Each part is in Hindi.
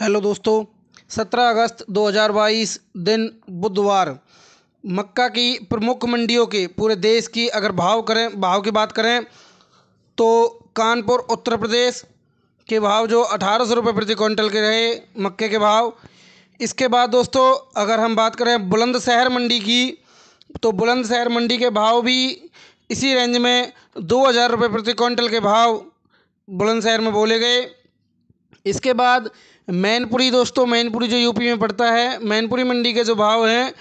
हेलो दोस्तों 17 अगस्त 2022 दिन बुधवार मक्का की प्रमुख मंडियों के पूरे देश की अगर भाव करें भाव की बात करें तो कानपुर उत्तर प्रदेश के भाव जो अठारह सौ रुपये प्रति क्विंटल के रहे मक्के के भाव इसके बाद दोस्तों अगर हम बात करें बुलंदशहर मंडी की तो बुलंदशहर मंडी के भाव भी इसी रेंज में दो हज़ार रुपये प्रति क्विंटल के भाव बुलंदशहर में बोले गए इसके बाद मैनपुरी दोस्तों मैनपुरी जो यूपी में पड़ता है मैनपुरी मंडी के जो भाव हैं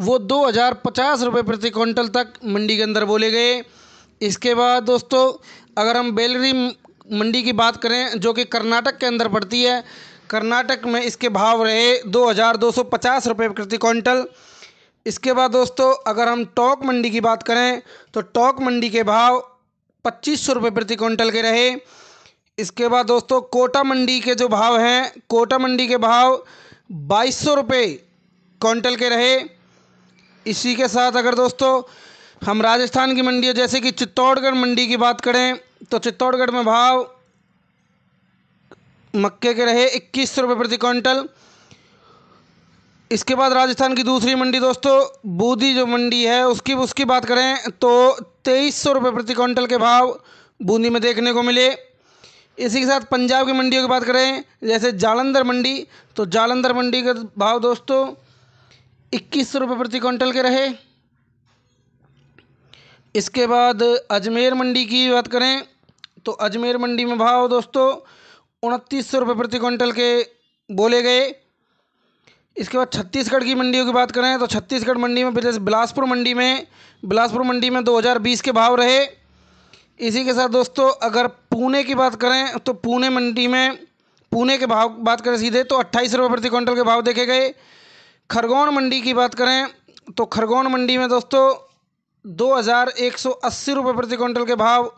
वो दो हज़ार पचास रुपये प्रति क्विंटल तक मंडी के अंदर बोले गए इसके बाद दोस्तों अगर हम बेलरी मंडी की बात करें जो कि कर्नाटक के अंदर पड़ती है कर्नाटक में इसके भाव रहे दो हज़ार दो सौ पचास रुपये प्रति क्विंटल इसके बाद दोस्तों अगर हम टोक मंडी की बात करें तो टोक मंडी के भाव पच्चीस सौ रुपये प्रति क्विंटल के रहे इसके बाद दोस्तों कोटा मंडी के जो भाव हैं कोटा मंडी के भाव बाईस सौ रुपये क्विंटल के रहे इसी के साथ अगर दोस्तों हम राजस्थान की मंडियों जैसे कि चित्तौड़गढ़ मंडी की बात करें तो चित्तौड़गढ़ में भाव मक्के के रहे इक्कीस सौ रुपये प्रति क्विंटल इसके बाद राजस्थान की दूसरी मंडी दोस्तों बूंदी जो मंडी है उसकी उसकी बात करें तो तेईस सौ रुपये प्रति क्विंटल के भाव बूंदी में देखने को मिले इसी के साथ पंजाब की मंडियों की बात करें जैसे जालंधर मंडी तो जालंधर मंडी का भाव दोस्तों इक्कीस रुपये प्रति क्विंटल के रहे इसके बाद अजमेर मंडी की बात करें तो अजमेर मंडी में भाव दोस्तों उनतीस सौ रुपये प्रति क्विंटल के बोले गए इसके बाद छत्तीसगढ़ की मंडियों की बात करें तो छत्तीसगढ़ मंडी में जैसे बिलासपुर मंडी में बिलासपुर मंडी में 2020 के भाव रहे इसी के साथ दोस्तों अगर पुणे की बात करें तो पुणे मंडी में पुणे के भाव बात करें सीधे तो अट्ठाईस रुपये प्रति क्विंटल के भाव देखे गए खरगोन मंडी की बात करें तो खरगोन मंडी में दोस्तों दो हज़ार एक सौ अस्सी रुपये प्रति क्विंटल के भाव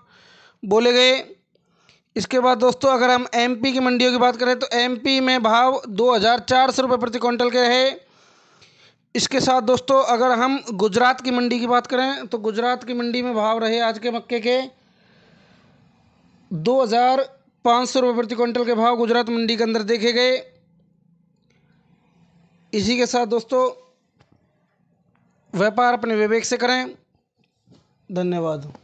बोले गए इसके बाद दोस्तों अगर हम एमपी की मंडियों की बात करें तो एमपी में भाव दो हज़ार चार सौ रुपये प्रति क्विंटल के रहे इसके साथ दोस्तों अगर हम गुजरात की मंडी की बात करें तो गुजरात की मंडी में भाव रहे आज के मक्के के दो हज़ार पाँच सौ रुपये प्रति क्विंटल के भाव गुजरात मंडी के अंदर देखे गए इसी के साथ दोस्तों व्यापार अपने विवेक से करें धन्यवाद